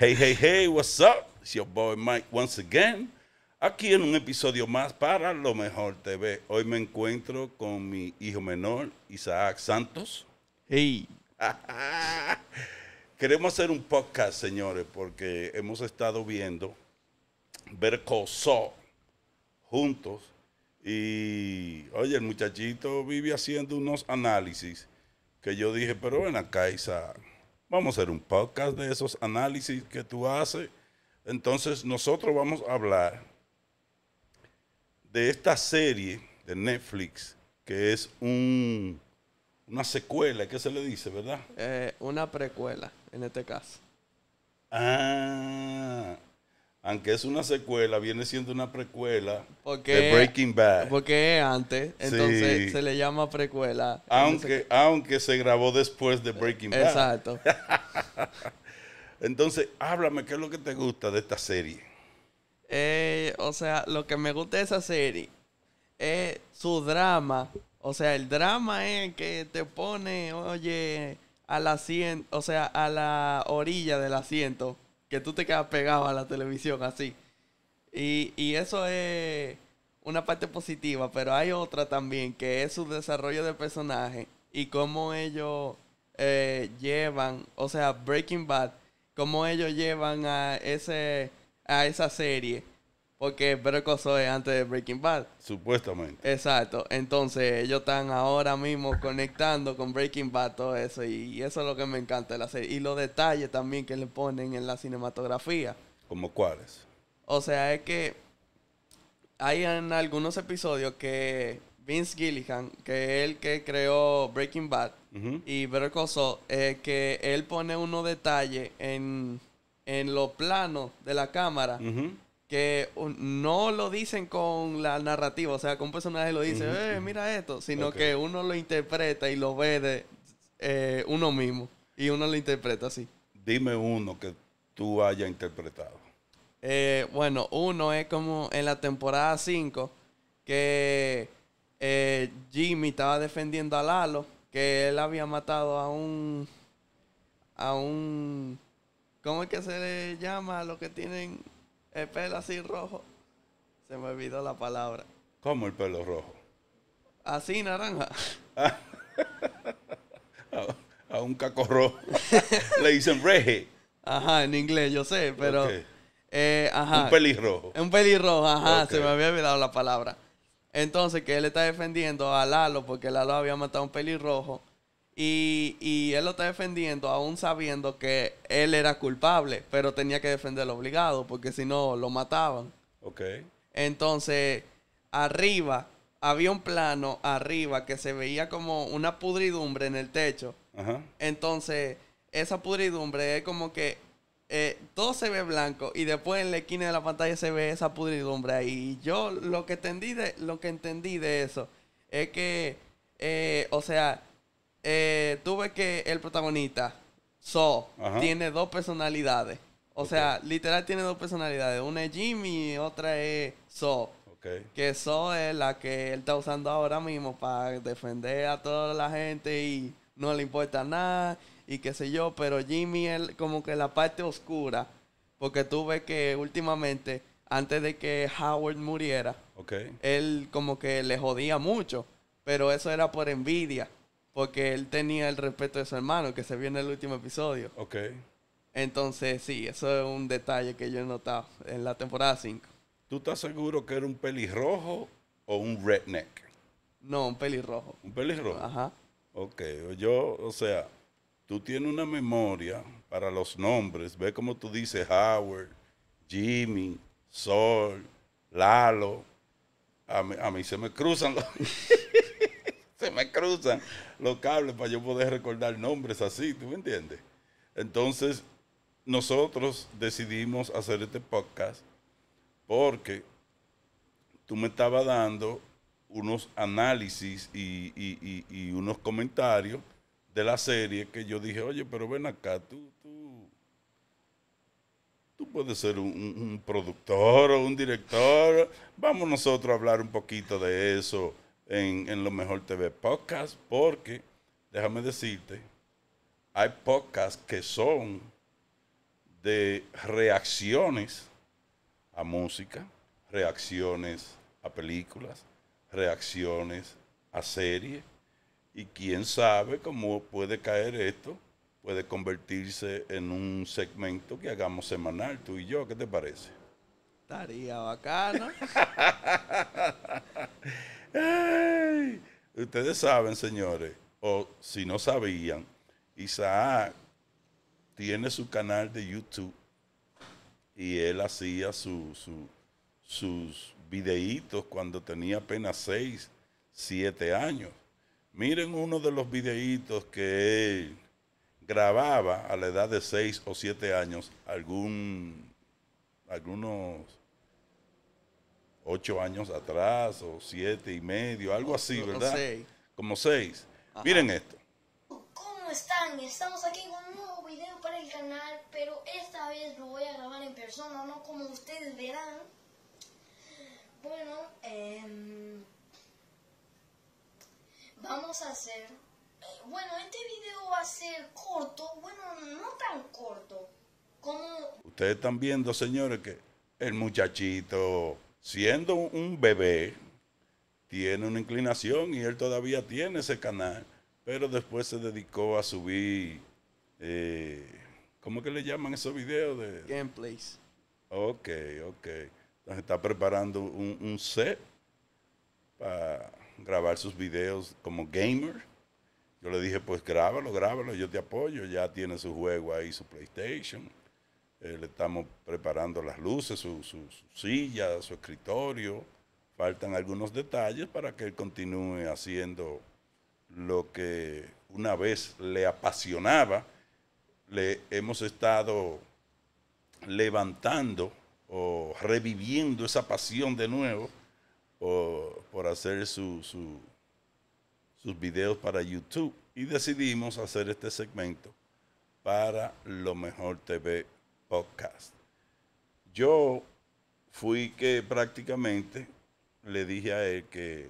Hey, hey, hey, what's up? It's your boy Mike once again. Aquí en un episodio más para Lo Mejor TV. Hoy me encuentro con mi hijo menor, Isaac Santos. Hey. Queremos hacer un podcast, señores, porque hemos estado viendo Vercoso juntos. Y, oye, el muchachito vive haciendo unos análisis que yo dije, pero ven acá, Isaac vamos a hacer un podcast de esos análisis que tú haces. Entonces nosotros vamos a hablar de esta serie de Netflix, que es un, una secuela, ¿qué se le dice, verdad? Eh, una precuela, en este caso. Ah, aunque es una secuela, viene siendo una precuela de Breaking Bad. Porque es antes, entonces se le llama precuela. Aunque, aunque se grabó después de Breaking Bad. Exacto. entonces, háblame, ¿qué es lo que te gusta de esta serie? Eh, o sea, lo que me gusta de esa serie es su drama. O sea, el drama es que te pone, oye, al asiento, o sea, a la orilla del asiento que tú te quedas pegado a la televisión así. Y, eso es una parte positiva, pero hay otra también, que es su desarrollo de personaje y cómo ellos eh, llevan, o sea, Breaking Bad, cómo ellos llevan a, ese, a esa serie porque Better es antes de Breaking Bad. Supuestamente. Exacto. Entonces ellos están ahora mismo conectando con Breaking Bad todo eso. Y eso es lo que me encanta de la serie. Y los detalles también que le ponen en la cinematografía. ¿Como cuáles? O sea, es que hay en algunos episodios que Vince Gilligan, que es el que creó Breaking Bad y Better es que él pone unos detalles en, en los planos de la cámara que no lo dicen con la narrativa, o sea, con un personaje lo dice, eh, mira esto, sino que uno lo interpreta y lo ve de eh, uno mismo y uno lo interpreta así. Dime uno que tú hayas interpretado. Eh, bueno, uno es como en la temporada 5 que Jimmy estaba defendiendo a Lalo, que él había matado a un... a un... ¿Cómo es que se le llama a lo que tienen el pelo así rojo. Se me olvidó la palabra. como el pelo rojo? Así, naranja. a, un caco rojo. Le dicen reje. Ajá, en inglés, yo sé, pero... Eh, ajá. Un pelirrojo. Un pelirrojo, ajá, se me había olvidado la palabra. Entonces, que él está defendiendo a Lalo porque Lalo había matado un pelirrojo y, y, él lo está defendiendo aún sabiendo que él era culpable, pero tenía que defenderlo obligado porque si no lo mataban. Ok. Entonces, arriba, había un plano arriba que se veía como una pudridumbre en el techo. Entonces, esa pudridumbre es como que eh, todo se ve blanco y después en la esquina de la pantalla se ve esa pudridumbre Y yo lo que entendí de, lo que entendí de eso es que, eh, o sea, eh, tú ves que el protagonista, So, tiene dos personalidades. O sea, literal tiene dos personalidades. Una es Jimmy y otra es So. Que So es la que él está usando ahora mismo para defender a toda la gente y no le importa nada y qué sé yo. Pero Jimmy es como que la parte oscura. Porque tú ves que últimamente, antes de que Howard muriera, él como que le jodía mucho. Pero eso era por envidia. Porque él tenía el respeto de su hermano, que se vio en el último episodio. Ok. Entonces, sí, eso es un detalle que yo he notado en la temporada 5. ¿Tú estás seguro que era un pelirrojo o un redneck? No, un pelirrojo. ¿Un pelirrojo? Ajá. Ok, yo, o sea, tú tienes una memoria para los nombres. Ve como tú dices Howard, Jimmy, Sol, Lalo. A mí, a mí se me cruzan los... me cruzan los cables para yo poder recordar nombres así, ¿tú me entiendes? Entonces, nosotros decidimos hacer este podcast porque tú me estabas dando unos análisis y, unos comentarios de la serie que yo dije, oye, pero ven acá, tú, tú, tú puedes ser un productor o un director, vamos nosotros a hablar un poquito de eso en, lo mejor TV Podcast, porque déjame decirte, hay podcasts que son de reacciones a música, reacciones a películas, reacciones a series, y quién sabe cómo puede caer esto, puede convertirse en un segmento que hagamos semanal, tú y yo, ¿qué te parece? Estaría bacano. Ustedes saben, señores, o si no sabían, Isaac tiene su canal de YouTube y él hacía sus videitos cuando tenía apenas 6, 7 años. Miren uno de los videitos que él grababa a la edad de 6 o 7 años, algún, algunos ocho años atrás o siete y medio, algo así, ¿verdad? Como seis. Como seis. Miren esto. ¿Cómo están? Estamos aquí con un nuevo video para el canal, pero esta vez lo voy a grabar en persona, no como ustedes verán. Bueno, em, vamos a hacer... Eh, bueno, este video va a ser corto, bueno, no tan corto, como... Ustedes están viendo, señores, que el muchachito siendo un bebé, tiene una inclinación y él todavía tiene ese canal, pero después se dedicó a subir, eh, ¿cómo que le llaman esos videos? De... Gameplays. Ok, ok. Entonces está preparando un, un set para grabar sus videos como gamer. Yo le dije, pues grábalo, grábalo, yo te apoyo. Ya tiene su juego ahí, su PlayStation. Eh, le estamos preparando las luces, su, silla, su escritorio. Faltan algunos detalles para que él continúe haciendo lo que una vez le apasionaba. Le hemos estado levantando o reviviendo esa pasión de nuevo por, hacer sus videos para YouTube. Y decidimos hacer este segmento para Lo Mejor TV podcast. Yo fui que prácticamente le dije a él que,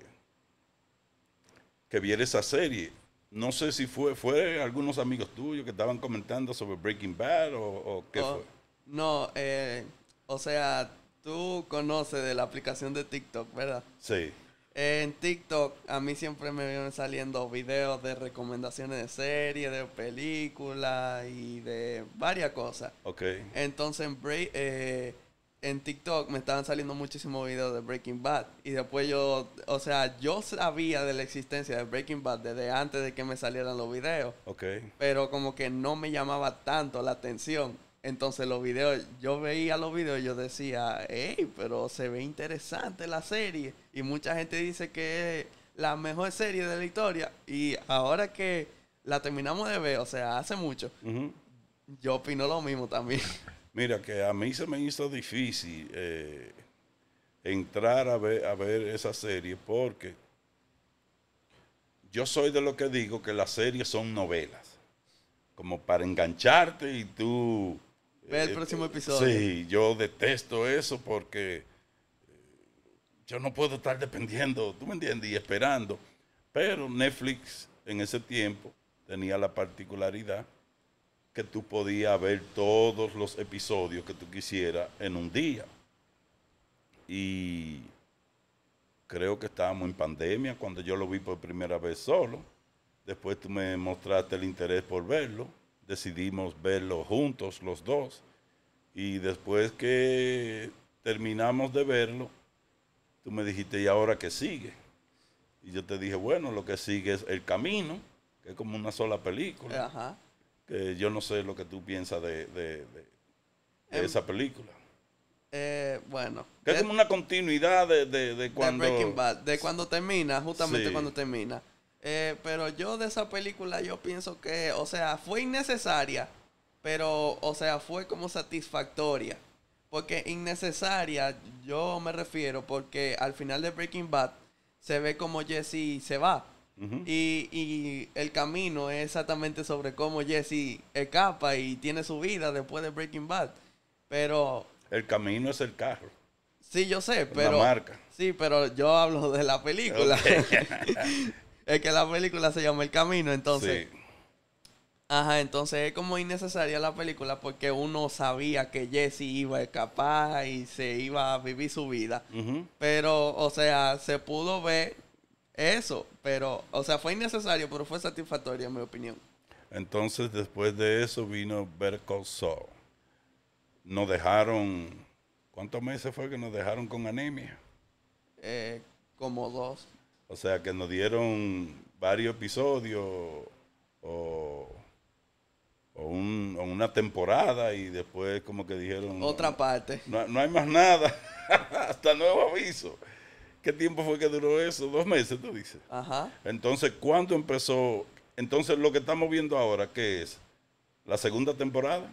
que viera esa serie. No sé si fue, fue algunos amigos tuyos que estaban comentando sobre Breaking Bad o, qué oh, fue. No, eh, o sea, tú conoces de la aplicación de TikTok, ¿verdad? Sí. En TikTok a mí siempre me vienen saliendo videos de recomendaciones de series, de películas y de varias cosas. Ok. Entonces en, eh, en TikTok me estaban saliendo muchísimos videos de Breaking Bad. Y después yo, o sea, yo sabía de la existencia de Breaking Bad desde antes de que me salieran los videos. Ok. Pero como que no me llamaba tanto la atención. Entonces los videos, yo veía los videos y yo decía, hey, pero se ve interesante la serie. Y mucha gente dice que es la mejor serie de la historia. Y ahora que la terminamos de ver, o sea, hace mucho, yo opino lo mismo también. Mira, que a mí se me hizo difícil eh, entrar a ver, a ver esa serie porque yo soy de lo que digo que las series son novelas, como para engancharte y tú Ve el eh, próximo eh, episodio. Sí, yo detesto eso porque eh, yo no puedo estar dependiendo, tú me entiendes, y esperando. Pero Netflix en ese tiempo tenía la particularidad que tú podías ver todos los episodios que tú quisieras en un día. Y creo que estábamos en pandemia cuando yo lo vi por primera vez solo. Después tú me mostraste el interés por verlo decidimos verlo juntos los dos. Y después que terminamos de verlo, tú me dijiste, ¿y ahora qué sigue? Y yo te dije, bueno, lo que sigue es El Camino, que es como una sola película. Que yo no sé lo que tú piensas de, em, esa película. Eh, bueno. Que es como una continuidad de, cuando... de cuando termina, justamente cuando termina. Eh, pero yo de esa película yo pienso que, o sea, fue innecesaria, pero, o sea, fue como satisfactoria. Porque innecesaria, yo me refiero porque al final de Breaking Bad se ve como Jesse se va. y, el camino es exactamente sobre cómo Jesse escapa y tiene su vida después de Breaking Bad. Pero... El camino es el carro. Sí, yo sé, pero... La Sí, pero yo hablo de la película. es que la película se llama El Camino, entonces. Sí. Ajá, entonces es como innecesaria la película porque uno sabía que Jesse iba a escapar y se iba a vivir su vida. Pero, o sea, se pudo ver eso, pero, o sea, fue innecesario, pero fue satisfactorio en mi opinión. Entonces, después de eso vino Ver Nos dejaron, ¿cuántos meses fue que nos dejaron con anemia? Eh, como dos. O sea, que nos dieron varios episodios o, una temporada y después como que dijeron... Otra parte. No, hay más nada. Hasta nuevo aviso. ¿Qué tiempo fue que duró eso? Dos meses, tú dices. Ajá. Entonces, ¿cuándo empezó? Entonces, lo que estamos viendo ahora, ¿qué es? ¿La segunda temporada?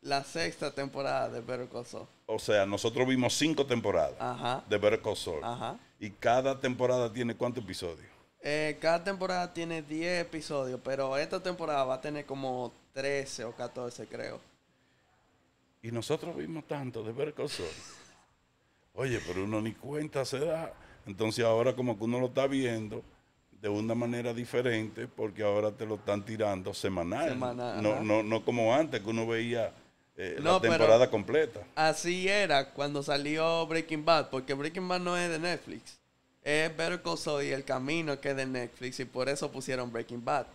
La sexta temporada de Better O sea, nosotros vimos cinco temporadas de Better Ajá. ¿Y cada temporada tiene cuántos episodios? Eh, cada temporada tiene 10 episodios, pero esta temporada va a tener como 13 o 14, creo. Y nosotros vimos tanto de ver cosas. Oye, pero uno ni cuenta se da. Entonces ahora como que uno lo está viendo de una manera diferente porque ahora te lo están tirando semanal. semanal no, no, no como antes que uno veía eh, la temporada completa. Así era cuando salió Breaking Bad, porque Breaking Bad no es de Netflix. Es Better Call y El Camino que es de Netflix y por eso pusieron Breaking Bad.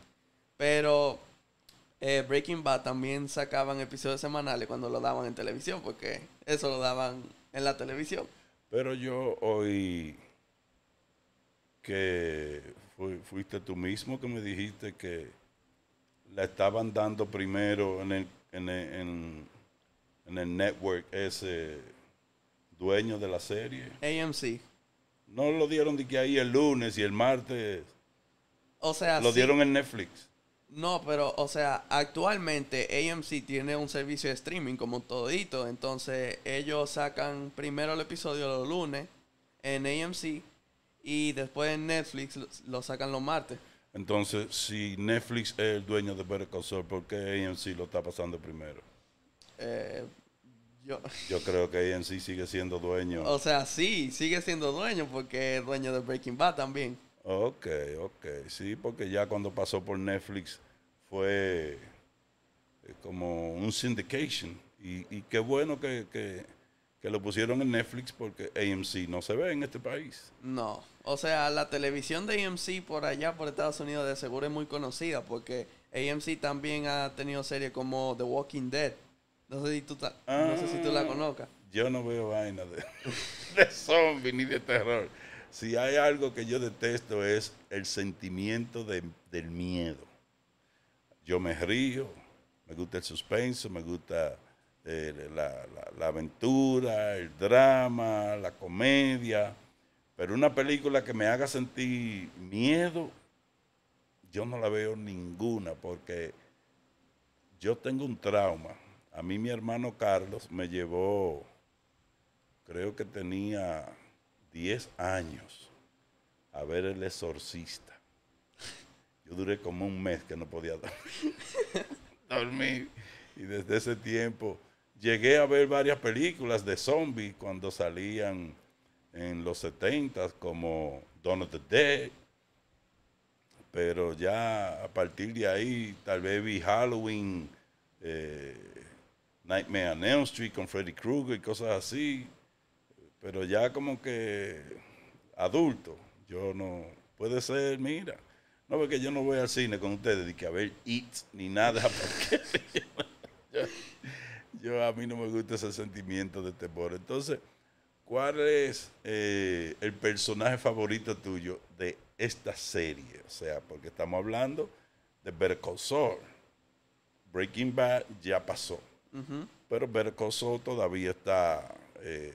Pero eh, Breaking Bad también sacaban episodios semanales cuando lo daban en televisión, porque eso lo daban en la televisión. Pero yo hoy que fuiste tú mismo que me dijiste que la estaban dando primero en, en, en el network ese dueño de la serie. AMC. No lo dieron de que ahí el lunes y el martes. O sea, lo dieron en Netflix. No, pero, o sea, actualmente AMC tiene un servicio de streaming como todito. Entonces, ellos sacan primero el episodio los lunes en AMC y después en Netflix lo sacan los martes. Entonces, si Netflix es el dueño de Better Call ¿por AMC lo está pasando primero? Eh, yo. yo creo que AMC sigue siendo dueño. O sea, sí, sigue siendo dueño porque es dueño de Breaking Bad también. Ok, ok. Sí, porque ya cuando pasó por Netflix fue eh, como un syndication. Y, qué bueno que, que, que, lo pusieron en Netflix porque AMC no se ve en este país. No, o sea, la televisión de AMC por allá, por Estados Unidos, de seguro es muy conocida porque AMC también ha tenido series como The Walking Dead. No sé si tú, la ah, conozcas. Yo no veo vaina de, de zombies ni de terror. Si hay algo que yo detesto es el sentimiento del miedo. Yo me río, me gusta el suspenso, me gusta eh, la, aventura, el drama, la comedia. Pero una película que me haga sentir miedo, yo no la veo ninguna porque yo tengo un trauma a mí mi hermano Carlos me llevó, creo que tenía 10 años, a ver el exorcista. Yo duré como un mes que no podía dormir. Y desde ese tiempo llegué a ver varias películas de zombies cuando salían en los 70 como Don't of the Dead. Pero ya a partir de ahí tal vez vi Halloween. Eh, Nightmare on Elm Street con Freddy Krueger y cosas así, pero ya como que adulto, yo no, puede ser, mira, no porque yo no voy al cine con ustedes, ni que a ver It, ni nada, porque yo, a mí no me gusta ese sentimiento de temor. Entonces, ¿cuál es eh, el personaje favorito tuyo de esta serie? O sea, porque estamos hablando de Better Breaking Bad ya pasó. Pero Bercoso todavía está eh,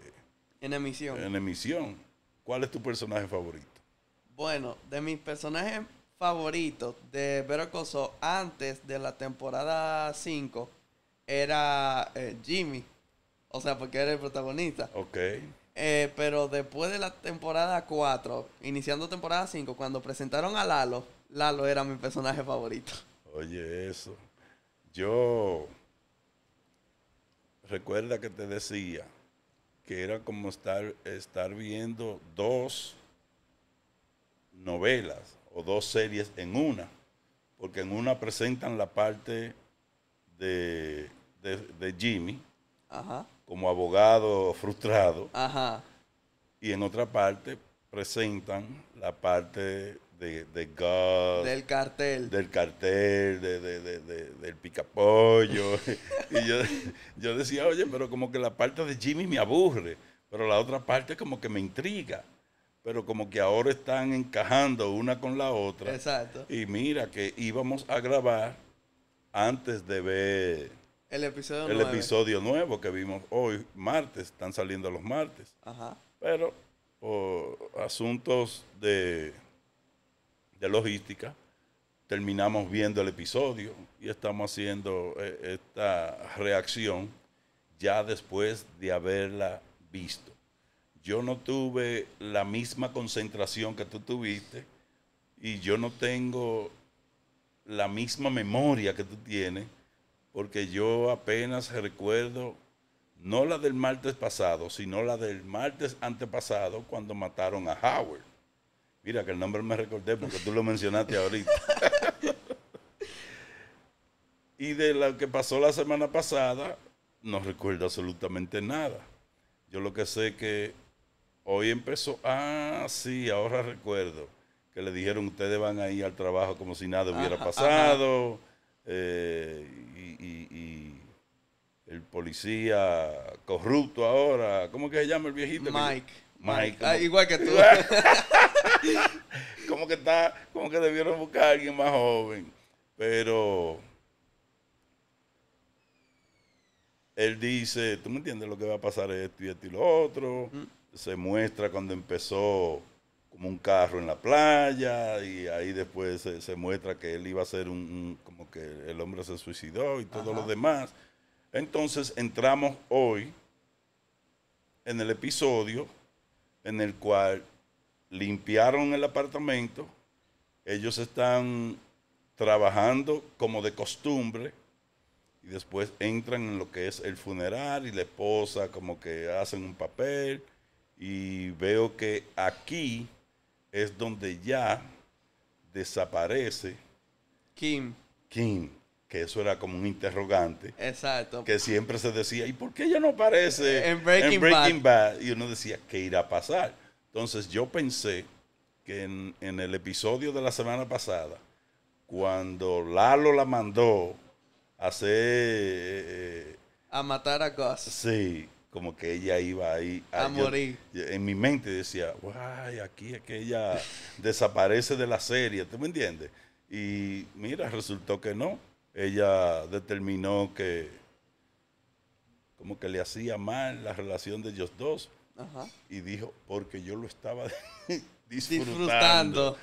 en emisión. En emisión. ¿Cuál es tu personaje favorito? Bueno, de mis personajes favoritos de Bercoso antes de la temporada 5 era eh, Jimmy. O sea, porque era el protagonista. Ok. Eh, pero después de la temporada 4, iniciando temporada 5, cuando presentaron a Lalo, Lalo era mi personaje favorito. Oye, eso. Yo recuerda que te decía que era como estar, estar viendo dos novelas o dos series en una, porque en una presentan la parte de, Jimmy como abogado frustrado y en otra parte presentan la parte de, God, Del cartel. Del cartel, de, de, del picapollo. y yo, yo, decía, oye, pero como que la parte de Jimmy me aburre, pero la otra parte como que me intriga. Pero como que ahora están encajando una con la otra. Exacto. Y mira que íbamos a grabar antes de ver el episodio, el episodio nuevo que vimos hoy, martes, están saliendo los martes. Ajá. Pero por asuntos de de logística, terminamos viendo el episodio y estamos haciendo eh, esta reacción ya después de haberla visto. Yo no tuve la misma concentración que tú tuviste y yo no tengo la misma memoria que tú tienes porque yo apenas recuerdo no la del martes pasado, sino la del martes antepasado cuando mataron a Howard. Mira, que el nombre me recordé porque tú lo mencionaste ahorita. y de lo que pasó la semana pasada, no recuerdo absolutamente nada. Yo lo que sé que hoy empezó, ah, sí, ahora recuerdo, que le dijeron ustedes van a ir al trabajo como si nada hubiera pasado, eh, y, el policía corrupto ahora, ¿cómo que se llama el viejito? Mike. Mike. Ah, igual que tú. como que está, como que debieron buscar a alguien más joven. Pero él dice, tú me entiendes lo que va a pasar esto y esto y lo otro. Mm. Se muestra cuando empezó como un carro en la playa y ahí después se, muestra que él iba a ser un, como que el hombre se suicidó y todo lo demás. Entonces entramos hoy en el episodio en el cual limpiaron el apartamento, ellos están trabajando como de costumbre y después entran en lo que es el funeral y la esposa como que hacen un papel y veo que aquí es donde ya desaparece Kim. Kim, que eso era como un interrogante. Exacto. Que siempre se decía, ¿y por qué ella no aparece en Breaking, Bad? Y uno decía, ¿qué irá a pasar? Entonces yo pensé que en, el episodio de la semana pasada, cuando Lalo la mandó a hacer... Eh, a matar a Gus. Sí, como que ella iba ahí. A, ah, morir. En mi mente decía, guay, aquí es que ella desaparece de la serie, ¿tú me entiendes? Y mira, resultó que no. Ella determinó que como que le hacía mal la relación de ellos dos y dijo, porque yo lo estaba disfrutando.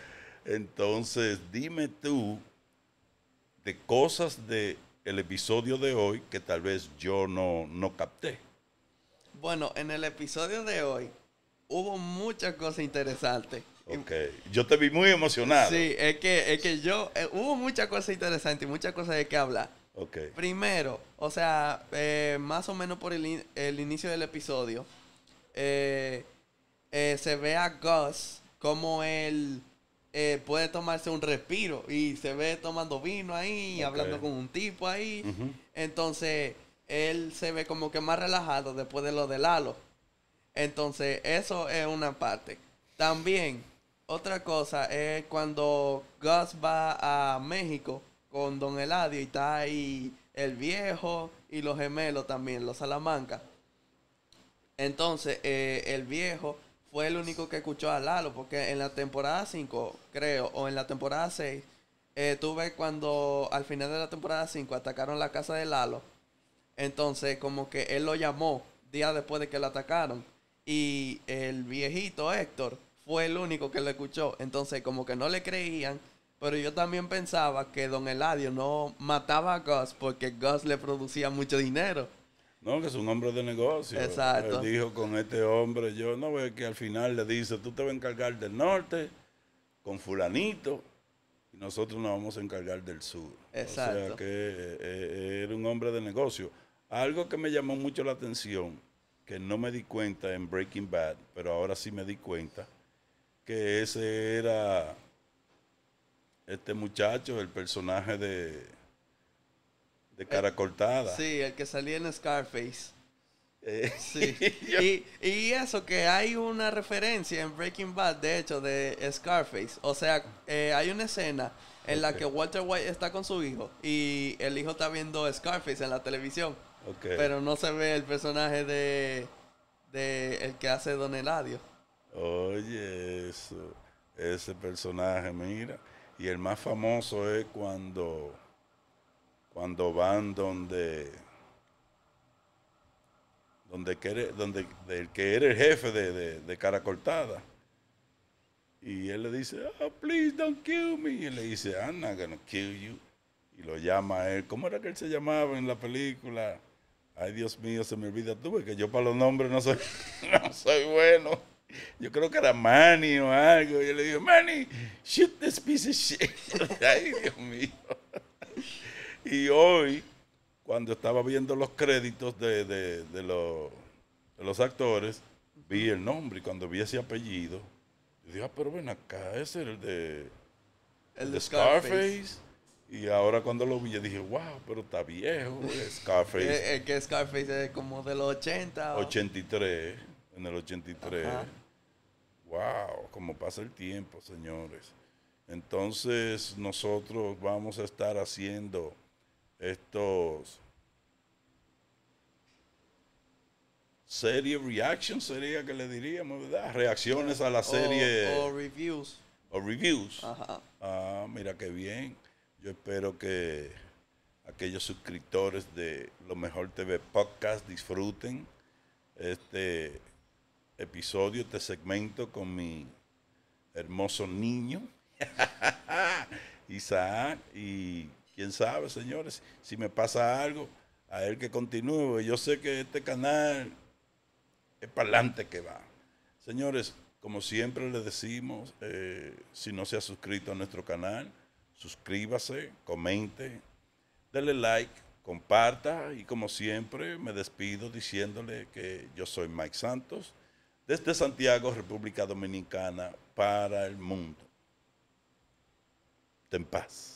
Entonces, dime tú de cosas del el episodio de hoy que tal vez yo no, no capté. Bueno, en el episodio de hoy hubo muchas cosas interesantes. Ok, yo te vi muy emocionado. Sí, es que, es que yo, eh, hubo muchas cosas interesantes y muchas cosas de qué hablar. okay Primero, o sea, eh, más o menos por el, el inicio del episodio, eh, eh, se ve a Gus como él eh, puede tomarse un respiro y se ve tomando vino ahí, hablando con un tipo ahí. Entonces, él se ve como que más relajado después de lo de Lalo Entonces, eso es una parte. También, otra cosa es cuando Gus va a México con Don Eladio y está ahí el viejo y los gemelos también, los Salamanca. Entonces, eh, el viejo fue el único que escuchó a Lalo, porque en la temporada 5, creo, o en la temporada 6, eh, tuve cuando al final de la temporada 5 atacaron la casa de Lalo. Entonces, como que él lo llamó días después de que lo atacaron. Y el viejito Héctor fue el único que lo escuchó. Entonces, como que no le creían. Pero yo también pensaba que Don Eladio no mataba a Gus porque Gus le producía mucho dinero. No, que es un hombre de negocio. Exacto. dijo con este hombre, yo no veo que al final le dice, tú te vas a encargar del norte con fulanito y nosotros nos vamos a encargar del sur. Exacto. O sea que eh, eh, era un hombre de negocio. Algo que me llamó mucho la atención, que no me di cuenta en Breaking Bad, pero ahora sí me di cuenta, que ese era este muchacho, el personaje de de cara eh, cortada. Sí, el que salía en Scarface. Eh, sí. y, eso que hay una referencia en Breaking Bad, de hecho, de Scarface. O sea, eh, hay una escena en la que Walter White está con su hijo y el hijo está viendo Scarface en la televisión. Pero no se ve el personaje de, de el que hace Don Eladio. Oye, eso, ese personaje, mira. Y el más famoso es cuando cuando van donde donde, que donde del que era el jefe de, de, cara cortada. Y él le dice, oh, please don't kill me. Y le dice, I'm not gonna kill you. Y lo llama a él. ¿Cómo era que él se llamaba en la película? Ay, Dios mío, se me olvida Tuve que yo para los nombres no soy, no soy bueno. Yo creo que era Manny o algo. Y le digo, Manny, shoot this piece of shit. Ay, Dios mío. Y hoy, cuando estaba viendo los créditos de, los, actores, vi el nombre y cuando vi ese apellido, dije, ah, pero ven acá, ese es el de, el Scarface. Y ahora cuando lo vi, dije, wow, pero está viejo, Scarface. Eh, eh, que Scarface es como de los 80. 83, en el 83. Wow, como pasa el tiempo, señores. Entonces nosotros vamos a estar haciendo estos serie reactions sería que le diríamos, ¿verdad? Reacciones a la serie. O, reviews. O reviews. Ah, mira qué bien. Yo espero que aquellos suscriptores de Lo Mejor TV Podcast disfruten este episodio, este segmento con mi hermoso niño, Isaac, y quién sabe, señores, si me pasa algo, a él que continúe. Yo sé que este canal es para adelante que va. Señores, como siempre le decimos, eh, si no se ha suscrito a nuestro canal, suscríbase, comente, dale like, comparta y como siempre me despido diciéndole que yo soy Mike Santos desde Santiago, República Dominicana, para el mundo. Ten paz.